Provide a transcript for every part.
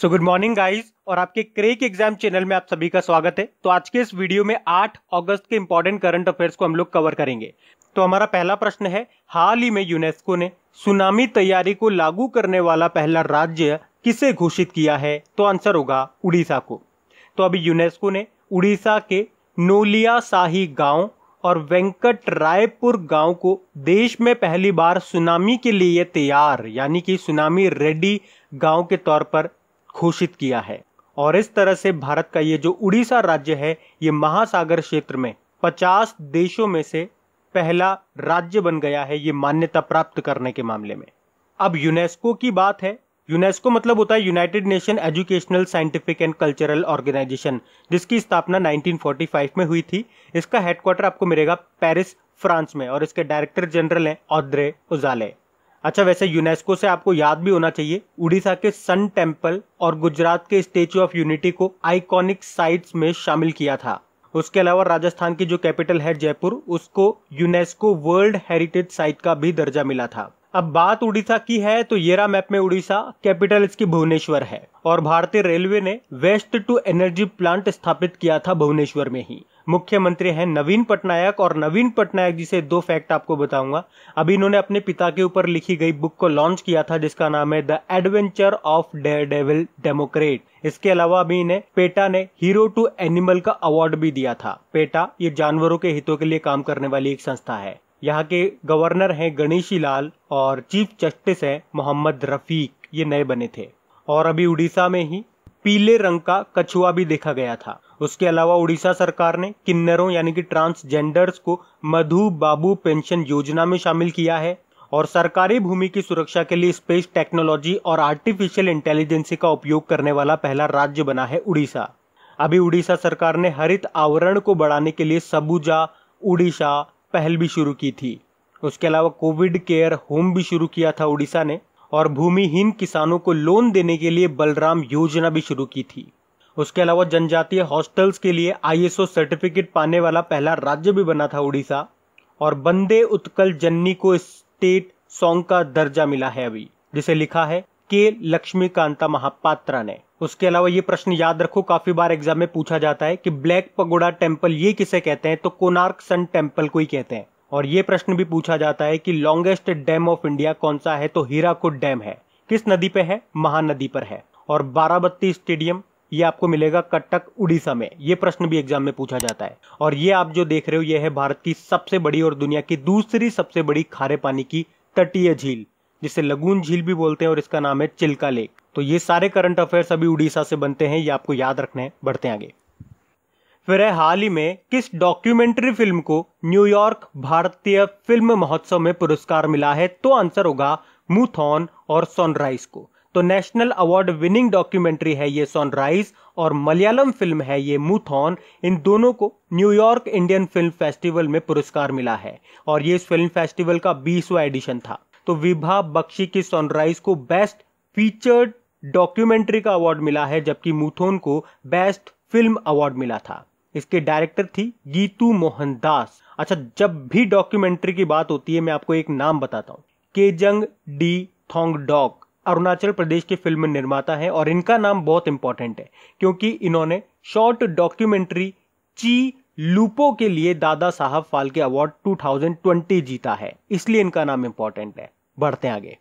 so good morning guys और आपके crack exam channel में आप सभी का स्वागत है तो आज के इस वीडियो में 8 अगस्त के इंपॉर्टेंट करंट अफेयर्स को हम लोग कवर करेंगे तो हमारा पहला प्रश्न है हाल ही में यूनेस्को ने सुनामी तैयारी को लागू करने वाला पहला राज्य किसे घोषित किया है तो आंसर होगा उड़ीसा को तो अभी यूनेस्को ने उड़ीसा के नोलिया गाँव गांव और वेंकट रायपुर गांव को देश में पहली बार सुनामी के लिए तैयार यानी कि सुनामी रेडी गांव के तौर पर घोषित किया है और इस तरह से भारत का ये जो उड़ीसा राज्य है ये महासागर क्षेत्र में 50 देशों में से पहला राज्य बन गया है ये मान्यता प्राप्त करने के मामले में अब यूनेस्को की बात है यूनेस्को मतलब होता है United Nation Educational Scientific and Cultural Organization जिसकी स्थापना 1945 में हुई थी इसका हेडक्वार्टर आपको मिलेगा पेरिस फ्रांस में और इसके डायरेक्टर जनरल हैं औद्रे उजाले अच्छा वैसे यूनेस्को से आपको याद भी होना चाहिए उड़ीसा के सन टेम्पल और गुजरात के स्टेचू ऑफ यूनिटी को आइकॉनिक साइट्स में शामिल किया था उसके अलावा राजस्थान की जो कैपिटल है जयपुर उसको यूनेस्को वर्ल्ड हेरिटेज साइट का भी दर्जा मिला था अब बात उड़ीसा की है तो येरा मैप में उड़ीसा कैपिटल इसकी भुवनेश्वर है और भारतीय रेलवे ने वेस्ट टू एनर्जी प्लांट स्थापित किया था भुवनेश्वर में ही मुख्यमंत्री हैं नवीन पटनायक और नवीन पटनायक जी से दो फैक्ट आपको बताऊंगा अभी इन्होंने अपने पिता के ऊपर लिखी गई बुक को लॉन्च किया था जिसका नाम है the adventure of daredevil democrat इसके अलावा अभी इन्हें पेटा ने हीरो टू एनिमल का अवार्ड भी दिया था पेटा ये जानवरों के हितों के लिए काम करने वाली एक संस्था है यहाँ के गवर्नर हैं गणेशी लाल और चीफ जस्टिस हैं मोहम्मद रफीक ये नए बने थे और अभी उड़ीसा में ही पीले रंग का कछुआ भी देखा गया था उसके अलावा उड़ीसा सरकार ने किन्नरों यानी कि ट्रांसजेंडर्स को मधु बाबू पेंशन योजना में शामिल किया है और सरकारी भूमि की सुरक्षा के लिए स्पेस टेक्नोलॉजी और आर्टिफिशियल इंटेलिजेंसी का उपयोग करने वाला पहला राज्य बना है उड़ीसा अभी उड़ीसा सरकार ने हरित आवरण को बढ़ाने के लिए सबूजा उड़ीसा पहल भी शुरू की थी उसके अलावा कोविड केयर होम भी शुरू किया था उड़ीसा ने और भूमिहीन किसानों को लोन देने के लिए बलराम योजना भी शुरू की थी उसके अलावा जनजातीय हॉस्टल्स के लिए आईएसओ सर्टिफिकेट पाने वाला पहला राज्य भी बना था उड़ीसा और बंदे उत्कल जन्नी को स्टेट सॉन्ग का दर्जा मिला है अभी जिसे लिखा है के लक्ष्मीकांता महापात्रा ने उसके अलावा ये प्रश्न याद रखो काफी बार एग्जाम में पूछा जाता है कि ब्लैक पगोड़ा टेम्पल ये किसे कहते हैं तो कोनार्क सन टेम्पल को ही कहते हैं और ये प्रश्न भी पूछा जाता है कि लॉन्गेस्ट डैम ऑफ इंडिया कौन सा है तो हीराकुड डैम है किस नदी पे है महानदी पर है और बाराबत्ती स्टेडियम ये आपको मिलेगा कटक उड़ीसा में ये प्रश्न भी एग्जाम में पूछा जाता है और ये आप जो देख रहे हो ये है भारत की सबसे बड़ी और दुनिया की दूसरी सबसे बड़ी खारे पानी की तटीय झील जिसे लगून झील भी बोलते हैं और इसका नाम है चिल्का लेक तो ये सारे करंट अफेयर्स अभी उड़ीसा से बनते हैं ये आपको याद रखने हैं बढ़ते आगे फिर है हाल ही में किस डॉक्यूमेंट्री फिल्म को न्यूयॉर्क भारतीय फिल्म महोत्सव में पुरस्कार मिला है तो आंसर होगा मूथॉन और सनराइज को तो नेशनल अवार्ड विनिंग डॉक्यूमेंट्री है ये सनराइज और मलयालम फिल्म है ये मूथॉन इन दोनों को न्यूयॉर्क इंडियन फिल्म फेस्टिवल में पुरस्कार मिला है और ये इस फिल्म फेस्टिवल का बीसवा एडिशन था तो विभा बख्शी की सनराइज को बेस्ट फीचर्ड डॉक्यूमेंट्री का अवार्ड मिला है जबकि मूथोन को बेस्ट फिल्म अवार्ड मिला था इसके डायरेक्टर थी गीतू मोहनदास अच्छा जब भी डॉक्यूमेंट्री की बात होती है मैं आपको एक नाम बताता हूँ केजंग डी डॉक अरुणाचल प्रदेश के फिल्म निर्माता हैं और इनका नाम बहुत इंपॉर्टेंट है क्योंकि इन्होंने शॉर्ट डॉक्यूमेंट्री ची लूपो के लिए दादा साहब फाल्के अवार्ड 2020 जीता है इसलिए इनका नाम इंपॉर्टेंट है बढ़ते आगे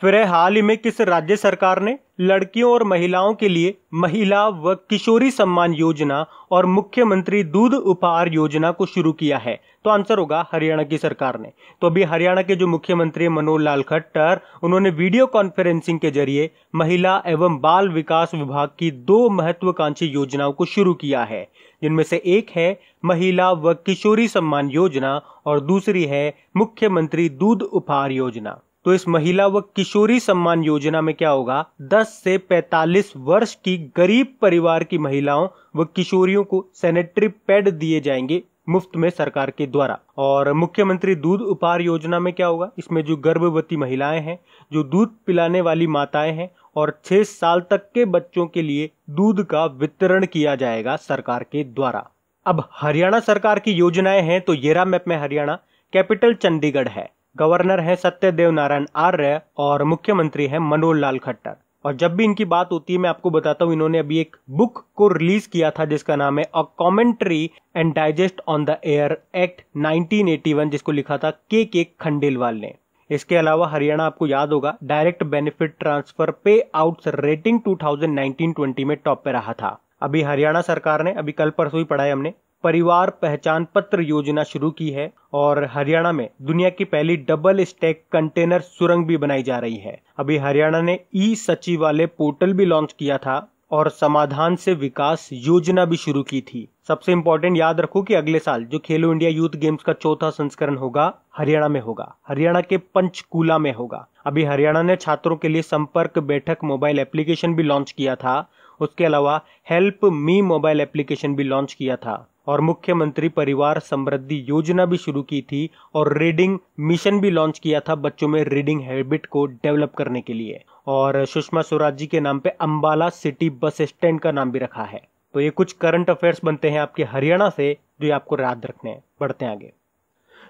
फिर हाल ही में किस राज्य सरकार ने लड़कियों और महिलाओं के लिए महिला व किशोरी सम्मान योजना और मुख्यमंत्री दूध उपहार योजना को शुरू किया है तो आंसर होगा हरियाणा की सरकार ने तो अभी हरियाणा के जो मुख्यमंत्री मनोहर लाल खट्टर उन्होंने वीडियो कॉन्फ्रेंसिंग के जरिए महिला एवं बाल विकास विभाग की दो महत्वाकांक्षी योजनाओं को शुरू किया है जिनमें से एक है महिला व किशोरी सम्मान योजना और दूसरी है मुख्यमंत्री दूध उपहार योजना तो इस महिला व किशोरी सम्मान योजना में क्या होगा 10 से 45 वर्ष की गरीब परिवार की महिलाओं व किशोरियों को सैनिटरी पैड दिए जाएंगे मुफ्त में सरकार के द्वारा और मुख्यमंत्री दूध उपहार योजना में क्या होगा इसमें जो गर्भवती महिलाएं हैं जो दूध पिलाने वाली माताएं हैं और छह साल तक के बच्चों के लिए दूध का वितरण किया जाएगा सरकार के द्वारा अब हरियाणा सरकार की योजनाएं हैं तो येरा मैप में हरियाणा कैपिटल चंडीगढ़ है गवर्नर हैं सत्यदेव नारायण आर्य और मुख्यमंत्री हैं मनोहर लाल खट्टर और जब भी इनकी बात होती है मैं आपको बताता हूँ इन्होंने अभी एक बुक को रिलीज किया था जिसका नाम है a commentary and digest on the air act 1981 जिसको लिखा था के के खंडेलवाल ने इसके अलावा हरियाणा आपको याद होगा direct benefit transfer payout rating 2019-20 में टॉप पे रहा था अभी हरियाणा सरकार ने अभी कल परसों ही पढ़ाया हमने परिवार पहचान पत्र योजना शुरू की है और हरियाणा में दुनिया की पहली डबल स्टैक कंटेनर सुरंग भी बनाई जा रही है अभी हरियाणा ने ई सचिवालय पोर्टल भी लॉन्च किया था और समाधान से विकास योजना भी शुरू की थी सबसे इम्पोर्टेंट याद रखो कि अगले साल जो खेलो इंडिया यूथ गेम्स का चौथा संस्करण होगा हरियाणा में होगा हरियाणा के पंचकूला में होगा अभी हरियाणा ने छात्रों के लिए संपर्क बैठक मोबाइल एप्लीकेशन भी लॉन्च किया था उसके अलावा हेल्प मी मोबाइल एप्लीकेशन भी लॉन्च किया था और मुख्यमंत्री परिवार समृद्धि योजना भी शुरू की थी और रीडिंग मिशन भी लॉन्च किया था बच्चों में रीडिंग हैबिट को डेवलप करने के लिए और सुषमा स्वराज जी के नाम पे अंबाला सिटी बस स्टैंड का नाम भी रखा है तो ये कुछ करंट अफेयर्स बनते हैं आपके हरियाणा से जो ये आपको याद रखने हैं बढ़ते हैं आगे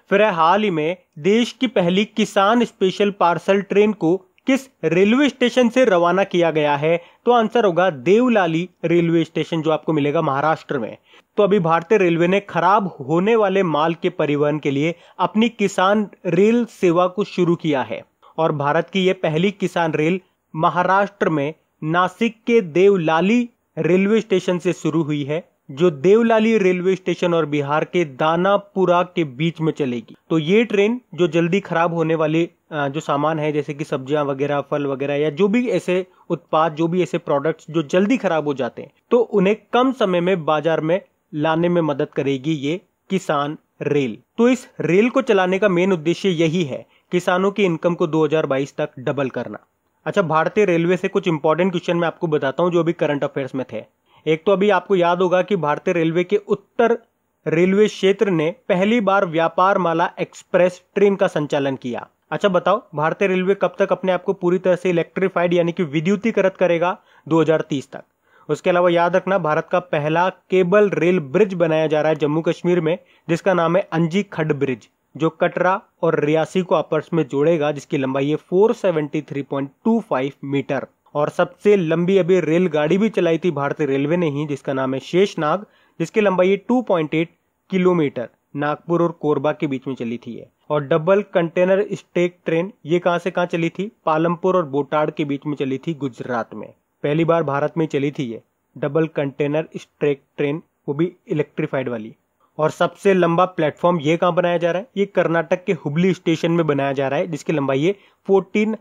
फिर है हाल ही में देश की पहली किसान स्पेशल पार्सल ट्रेन को किस रेलवे स्टेशन से रवाना किया गया है तो आंसर होगा देवलाली रेलवे स्टेशन जो आपको मिलेगा महाराष्ट्र में तो अभी भारतीय रेलवे ने खराब होने वाले माल के परिवहन के लिए अपनी किसान रेल सेवा को शुरू किया है और भारत की यह पहली किसान रेल महाराष्ट्र में नासिक के देवलाली रेलवे स्टेशन से शुरू हुई है जो देवलाली रेलवे स्टेशन और बिहार के दानापुरा के बीच में चलेगी तो ये ट्रेन जो जल्दी खराब होने वाले जो सामान है जैसे कि सब्जियां वगैरह फल वगैरह या जो भी ऐसे उत्पाद जो भी ऐसे प्रोडक्ट्स जो जल्दी खराब हो जाते हैं तो उन्हें कम समय में बाजार में लाने में मदद करेगी ये किसान रेल तो इस रेल को चलाने का मेन उद्देश्य यही है किसानों की इनकम को 2022 तक डबल करना अच्छा भारतीय रेलवे से कुछ इंपॉर्टेंट क्वेश्चन मैं आपको बताता हूँ जो अभी करंट अफेयर्स में थे एक तो अभी आपको याद होगा कि भारतीय रेलवे के उत्तर रेलवे क्षेत्र ने पहली बार व्यापार माला एक्सप्रेस ट्रेन का संचालन किया अच्छा बताओ भारतीय रेलवे कब तक अपने आप को पूरी तरह से इलेक्ट्रीफाइड यानी कि विद्युतीकरण करेगा 2030 तक उसके अलावा याद रखना भारत का पहला केबल रेल ब्रिज बनाया जा रहा है जम्मू कश्मीर में जिसका नाम है अंजी खड ब्रिज जो कटरा और रियासी को आपस में जोड़ेगा जिसकी लंबाई है 473.25 मीटर और सबसे लंबी अभी रेलगाड़ी भी चलाई थी भारतीय रेलवे ने ही जिसका नाम है शेषनाग जिसकी लंबाई है 2.8 किलोमीटर नागपुर और कोरबा के बीच में चली थी और डबल कंटेनर स्टेक ट्रेन ये कहाँ से कहाँ चली थी पालमपुर और बोटाड़ के बीच में चली थी गुजरात में पहली बार भारत में चली थी ये डबल कंटेनर स्ट्रेक ट्रेन वो भी इलेक्ट्रीफाइड वाली और सबसे लंबा प्लेटफॉर्म ये कहाँ बनाया जा रहा है ये कर्नाटक के हुबली स्टेशन में बनाया जा रहा है जिसकी लंबाई है फोर्टीन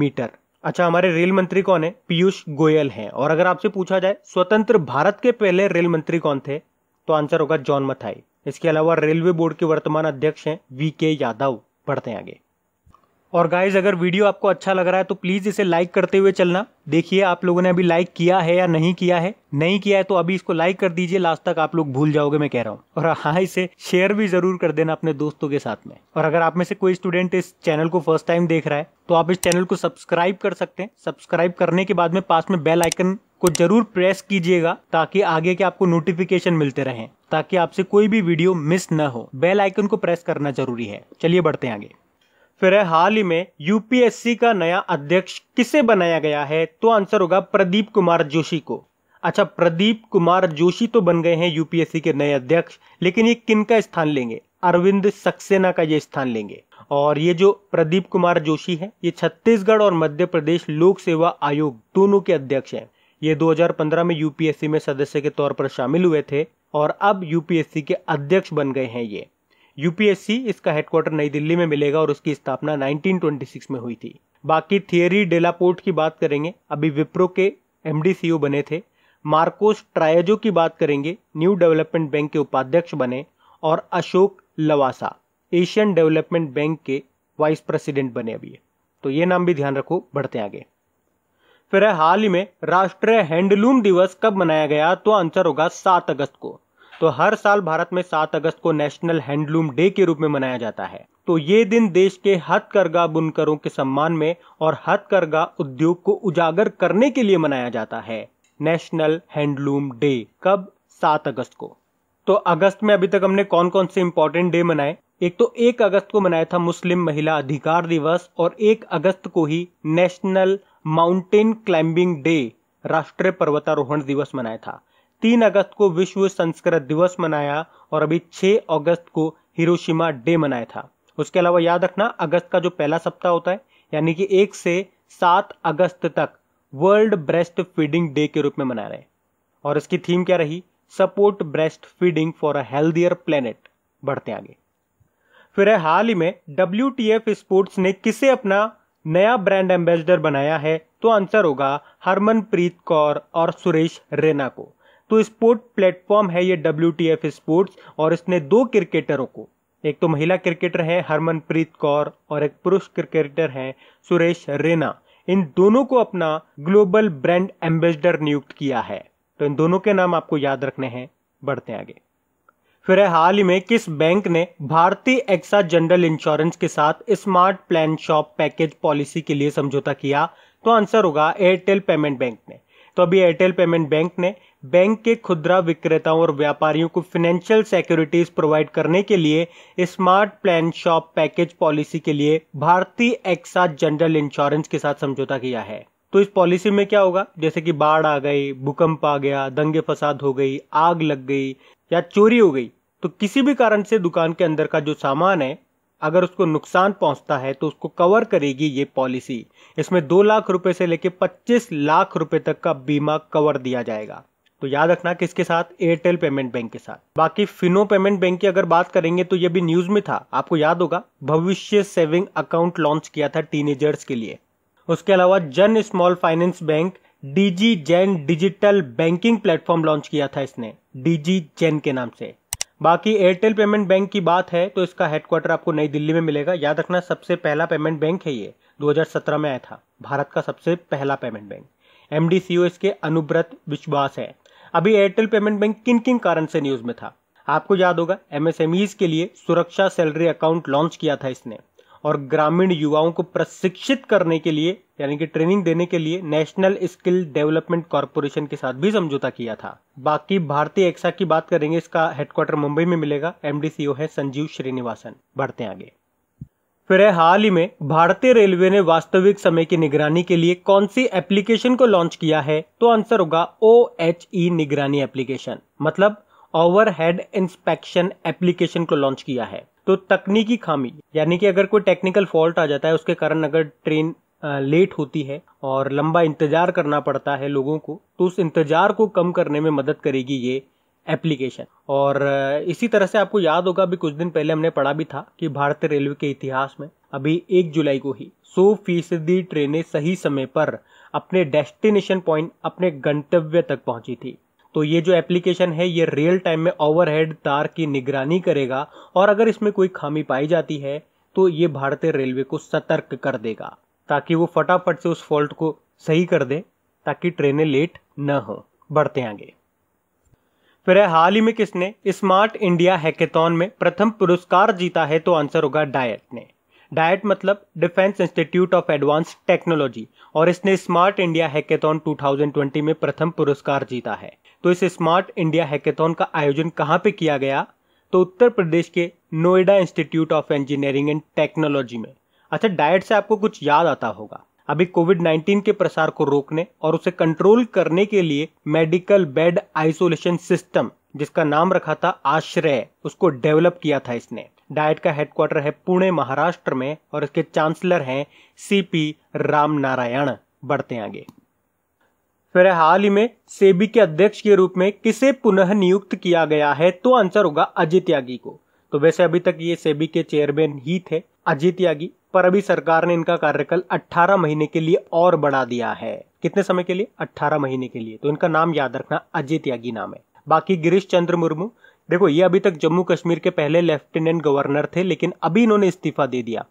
मीटर अच्छा हमारे रेल मंत्री कौन है पीयूष गोयल हैं और अगर आपसे पूछा जाए स्वतंत्र भारत के पहले रेल मंत्री कौन थे तो आंसर होगा जॉन मथाई इसके अलावा रेलवे बोर्ड के वर्तमान अध्यक्ष हैं वी के यादव बढ़ते हैं आगे और गाइज अगर वीडियो आपको अच्छा लग रहा है तो प्लीज़ इसे लाइक करते हुए चलना देखिए आप लोगों ने अभी लाइक किया है या नहीं किया है नहीं किया है तो अभी इसको लाइक कर दीजिए लास्ट तक आप लोग भूल जाओगे मैं कह रहा हूँ और हाँ इसे शेयर भी जरूर कर देना अपने दोस्तों के साथ में और अगर आप में से कोई स्टूडेंट इस चैनल को फर्स्ट टाइम देख रहा है तो आप इस चैनल को सब्सक्राइब कर सकते हैं सब्सक्राइब करने के बाद में पास में बेल आइकन को जरूर प्रेस कीजिएगा ताकि आगे के आपको नोटिफिकेशन मिलते रहें ताकि आपसे कोई भी वीडियो मिस न हो बेल आइकन को प्रेस करना जरूरी है चलिए बढ़ते हैं आगे फिर है हाल ही में यूपीएससी का नया अध्यक्ष किसे बनाया गया है तो आंसर होगा प्रदीप कुमार जोशी को अच्छा प्रदीप कुमार जोशी तो बन गए हैं यूपीएससी के नए अध्यक्ष लेकिन ये किन का स्थान लेंगे अरविंद सक्सेना का ये स्थान लेंगे और ये जो प्रदीप कुमार जोशी है ये छत्तीसगढ़ और मध्य प्रदेश लोक सेवा आयोग दोनों के अध्यक्ष हैं ये 2015 में यूपीएससी में सदस्य के तौर पर शामिल हुए थे और अब यूपीएससी के अध्यक्ष बन गए हैं ये यूपीएससी इसका हेडक्वार्टर नई दिल्ली में मिलेगा और उसकी स्थापना 1926 में हुई थी बाकी थियरी डेलापोर्ट की बात करेंगे अभी विप्रो के एमडीसीओ e बने थे मार्कोस ट्रायजो की बात करेंगे न्यू डेवलपमेंट बैंक के उपाध्यक्ष बने और Ashok Lavasa Asian Development Bank के वाइस प्रेसिडेंट बने अभी तो ये नाम भी ध्यान रखो बढ़ते आगे फिर हाल ही में राष्ट्रीय हैंडलूम दिवस कब मनाया गया तो आंसर होगा सात अगस्त को तो हर साल भारत में सात अगस्त को नेशनल हैंडलूम डे के रूप में मनाया जाता है तो ये दिन देश के हथकरघा बुनकरों के सम्मान में और हथकरघा उद्योग को उजागर करने के लिए मनाया जाता है नेशनल हैंडलूम डे कब सात अगस्त को तो अगस्त में अभी तक हमने कौन कौन से इंपॉर्टेंट डे मनाए एक तो एक अगस्त को मनाया था मुस्लिम महिला अधिकार दिवस और एक अगस्त को ही नेशनल माउंटेन क्लाइंबिंग डे राष्ट्रीय पर्वतारोहण दिवस मनाया था तीन अगस्त को विश्व संस्कृत दिवस मनाया और अभी छह अगस्त को हिरोशिमा डे मनाया था उसके अलावा याद रखना अगस्त का जो पहला सप्ताह होता है यानी कि एक से सात अगस्त तक वर्ल्ड ब्रेस्ट फीडिंग डे के रूप में मना रहे हैं और इसकी थीम क्या रही support breastfeeding for a healthier planet बढ़ते आगे फिर हाल ही में डब्ल्यू स्पोर्ट्स ने किसे अपना नया ब्रांड एम्बेसडर बनाया है तो आंसर होगा हरमनप्रीत कौर और सुरेश रैना को तो स्पोर्ट प्लेटफॉर्म है ये डब्ल्यू स्पोर्ट्स और इसने दो क्रिकेटरों को एक तो महिला क्रिकेटर है हरमनप्रीत कौर और एक पुरुष क्रिकेटर है सुरेश रैना इन दोनों को अपना ग्लोबल ब्रांड एम्बेसडर नियुक्त किया है तो इन दोनों के नाम आपको याद रखने हैं बढ़ते आगे फिर हाल ही में किस बैंक ने भारतीय एक्सा जनरल इंश्योरेंस के साथ smart plan shop package policy के लिए समझौता किया तो आंसर होगा एयरटेल पेमेंट बैंक ने तो अभी एयरटेल पेमेंट बैंक ने बैंक के खुदरा विक्रेताओं और व्यापारियों को फाइनेंशियल सिक्योरिटीज प्रोवाइड करने के लिए smart plan shop package policy के लिए भारतीय एक्सा जनरल इंश्योरेंस के साथ समझौता किया है तो इस पॉलिसी में क्या होगा जैसे कि बाढ़ आ गई भूकंप आ गया दंगे फसाद हो गई आग लग गई या चोरी हो गई तो किसी भी कारण से दुकान के अंदर का जो सामान है अगर उसको नुकसान पहुंचता है तो उसको कवर करेगी ये पॉलिसी इसमें दो लाख रुपए से लेकर पच्चीस लाख रुपए तक का बीमा कवर दिया जाएगा तो याद रखना किसके साथ एयरटेल पेमेंट बैंक के साथ बाकी फिनो पेमेंट बैंक की अगर बात करेंगे तो ये भी न्यूज में था आपको याद होगा भविष्य सेविंग अकाउंट लॉन्च किया था टीनेजर्स के लिए उसके अलावा Jana small finance bank DigiGen digital banking platform launch किया था इसने डीजी जैन के नाम से बाकी एयरटेल पेमेंट बैंक की बात है तो इसका हेडक्वार्टर आपको नई दिल्ली में मिलेगा याद रखना सबसे पहला पेमेंट बैंक है ये 2017 में आया था भारत का सबसे पहला पेमेंट बैंक एम इसके अनुब्रत विश्वास है अभी एयरटेल पेमेंट बैंक किन किन कारण से न्यूज में था आपको याद होगा एमएसएमईज e के लिए सुरक्षा सैलरी अकाउंट लॉन्च किया था इसने और ग्रामीण युवाओं को प्रशिक्षित करने के लिए यानी कि ट्रेनिंग देने के लिए नेशनल स्किल डेवलपमेंट कॉरपोरेशन के साथ भी समझौता किया था बाकी भारतीय एक्सा की बात करेंगे इसका हेडक्वार्टर मुंबई में मिलेगा एमडीसीओ है संजीव श्रीनिवासन बढ़ते आगे फिर है हाल ही में भारतीय रेलवे ने वास्तविक समय की निगरानी के लिए कौन सी एप्लीकेशन को लॉन्च किया है तो आंसर होगा O H E Nigrani application मतलब ओवरहेड इंस्पेक्शन एप्लीकेशन को लॉन्च किया है तो तकनीकी खामी यानी कि अगर कोई टेक्निकल फॉल्ट आ जाता है उसके कारण अगर ट्रेन लेट होती है और लंबा इंतजार करना पड़ता है लोगों को तो उस इंतजार को कम करने में मदद करेगी ये एप्लीकेशन और इसी तरह से आपको याद होगा अभी कुछ दिन पहले हमने पढ़ा भी था कि भारतीय रेलवे के इतिहास में अभी एक जुलाई को ही सौ फीसदी ट्रेनें सही समय पर अपने डेस्टिनेशन पॉइंट अपने गंतव्य तक पहुंची थी तो ये जो एप्लीकेशन है ये रियल टाइम में ओवरहेड तार की निगरानी करेगा और अगर इसमें कोई खामी पाई जाती है तो ये भारतीय रेलवे को सतर्क कर देगा ताकि वो फटाफट से उस फॉल्ट को सही कर दे ताकि ट्रेनें लेट न हो बढ़ते आगे फिर हाल ही में किसने स्मार्ट इंडिया हैकेथॉन में प्रथम पुरस्कार जीता है तो आंसर होगा डायट ने डायट मतलब Defence Institute of Advanced Technology और इसने स्मार्ट इंडिया हैकेथॉन 2020 में प्रथम पुरस्कार जीता है तो इस स्मार्ट इंडिया हैकेथन का आयोजन कहाँ पे किया गया तो उत्तर प्रदेश के Noida Institute of Engineering and Technology में अच्छा डाइट से आपको कुछ याद आता होगा अभी कोविड 19 के प्रसार को रोकने और उसे कंट्रोल करने के लिए मेडिकल बेड आइसोलेशन सिस्टम जिसका नाम रखा था आश्रय उसको डेवलप किया था इसने डाइट का हेडक्वार्टर है पुणे महाराष्ट्र में और इसके चांसलर हैं सीपी राम नारायण बढ़ते आगे फिर हाल ही में सेबी के अध्यक्ष के रूप में किसे पुनः नियुक्त किया गया है तो आंसर होगा अजित यागी को तो वैसे अभी तक ये सेबी के चेयरमैन ही थे अजित यागी पर अभी सरकार ने इनका कार्यकाल 18 महीने के लिए और बढ़ा दिया है कितने समय के लिए 18 महीने के लिए तो इनका नाम याद रखना अजित यागी नाम है बाकी गिरीश चंद्र मुर्मू देखो ये अभी तक जम्मू कश्मीर के पहले लेफ्टिनेंट गवर्नर थे लेकिन अभी इन्होंने इस्तीफा दे दिया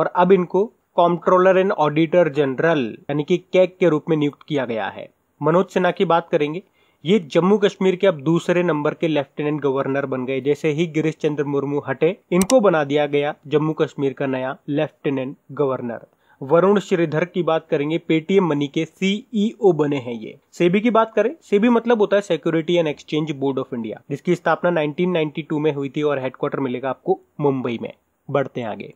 और अब इनको कॉम्ट्रोलर एंड ऑडिटर जनरल यानी कि कैक के रूप में नियुक्त किया गया है मनोज सिन्हा की बात करेंगे ये जम्मू कश्मीर के अब दूसरे नंबर के लेफ्टिनेंट गवर्नर बन गए जैसे ही गिरीश चंद्र मुर्मू हटे इनको बना दिया गया जम्मू कश्मीर का नया लेफ्टिनेंट गवर्नर वरुण श्रीधर की बात करेंगे पेटीएम मनी के सीईओ e बने हैं ये सेबी की बात करें सेबी मतलब होता है Security and Exchange Board of India जिसकी स्थापना 1992 में हुई थी और हेडक्वार्टर मिलेगा आपको मुंबई में बढ़ते हैं आगे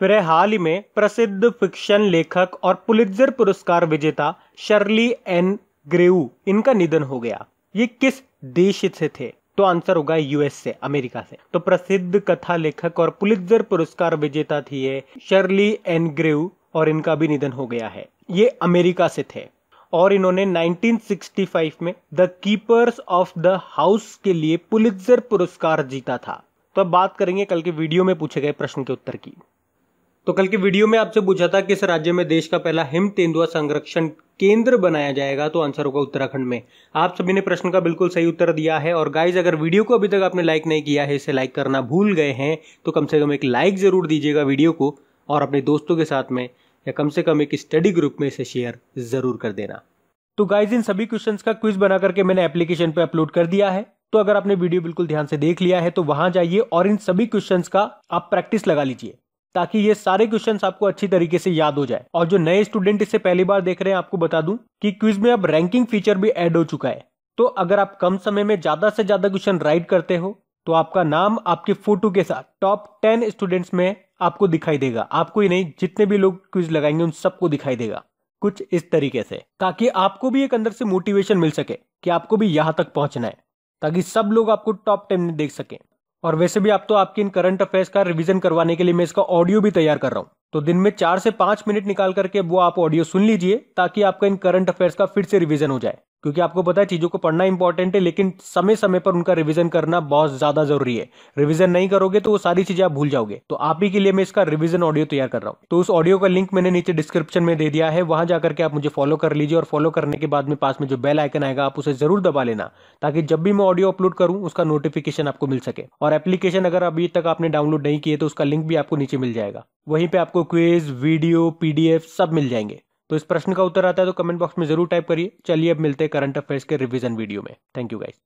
फिर हाल ही में प्रसिद्ध फिक्शन लेखक और पुलित्जर पुरस्कार विजेता शर्ली एन ग्रेऊ इनका निधन हो गया ये किस देश से थे तो आंसर होगा यूएस से अमेरिका से तो प्रसिद्ध कथा लेखक और पुलित्जर पुरस्कार विजेता थी ये शर्ली एन ग्रेऊ और इनका भी निधन हो गया है ये अमेरिका से थे और इन्होंने 1965 में the Keepers of the House के लिए पुलित्जर पुरस्कार जीता था तो अब बात करेंगे कल के वीडियो में पूछे गए प्रश्न के उत्तर की तो कल के वीडियो में आपसे पूछा था किस राज्य में देश का पहला हिम तेंदुआ संरक्षण केंद्र बनाया जाएगा तो आंसर होगा उत्तराखंड में आप सभी ने प्रश्न का बिल्कुल सही उत्तर दिया है और गाइज अगर वीडियो को अभी तक आपने लाइक नहीं किया है इसे लाइक करना भूल गए हैं तो कम से कम एक लाइक जरूर दीजिएगा वीडियो को और अपने दोस्तों के साथ में या कम से कम एक स्टडी ग्रुप में इसे शेयर जरूर कर देना तो गाइज इन सभी क्वेश्चन का क्विज बना करके मैंने एप्लीकेशन पर अपलोड कर दिया है तो अगर आपने वीडियो बिल्कुल ध्यान से देख लिया है तो वहां जाइए और इन सभी क्वेश्चन का आप प्रैक्टिस लगा लीजिए ताकि ये सारे क्वेश्चंस आपको अच्छी तरीके से याद हो जाए और जो नए स्टूडेंट इसे पहली बार देख रहे हैं आपको बता दूं कि क्विज में अब रैंकिंग फीचर भी ऐड हो चुका है तो अगर आप कम समय में ज्यादा से ज्यादा क्वेश्चन राइट करते हो तो आपका नाम आपके फोटो के साथ टॉप टेन स्टूडेंट्स में आपको दिखाई देगा आपको ही नहीं जितने भी लोग क्विज लगाएंगे उन सबको दिखाई देगा कुछ इस तरीके से ताकि आपको भी एक अंदर से मोटिवेशन मिल सके कि आपको भी यहां तक पहुंचना है ताकि सब लोग आपको टॉप टेन में देख सकें और वैसे भी आप तो आपकी इन करंट अफेयर्स का रिवीजन करवाने के लिए मैं इसका ऑडियो भी तैयार कर रहा हूँ तो दिन में चार से पांच मिनट निकाल करके वो आप ऑडियो सुन लीजिए ताकि आपका इन करंट अफेयर्स का फिर से रिवीजन हो जाए क्योंकि आपको पता है चीज़ों को पढ़ना इंपॉर्टेंट है लेकिन समय समय पर उनका रिवीजन करना बहुत ज़्यादा ज़रूरी है रिवीजन नहीं करोगे तो वो सारी चीज़ें आप भूल जाओगे तो आप ही के लिए मैं इसका रिवीजन ऑडियो तैयार कर रहा हूँ तो उस ऑडियो का लिंक मैंने नीचे डिस्क्रिप्शन में दे दिया है वहां जाकर के आप मुझे फॉलो कर लीजिए और फॉलो करने के बाद में पास में जो बेल आइकन आएगा आप उसे जरूर दबा लेना ताकि जब भी मैं ऑडियो अपलोड करूँ उसका नोटिफिकेशन आपको मिल सके और एप्लीकेशन अगर अभी तक आपने डाउनलोड नहीं किए तो उसका लिंक भी आपको नीचे मिल जाएगा वहीं पर आपको क्वेज वीडियो पीडीएफ सब मिल जाएंगे तो इस प्रश्न का उत्तर आता है तो कमेंट बॉक्स में जरूर टाइप करिए चलिए अब मिलते हैं करंट अफेयर्स के रिवीजन वीडियो में थैंक यू गाइस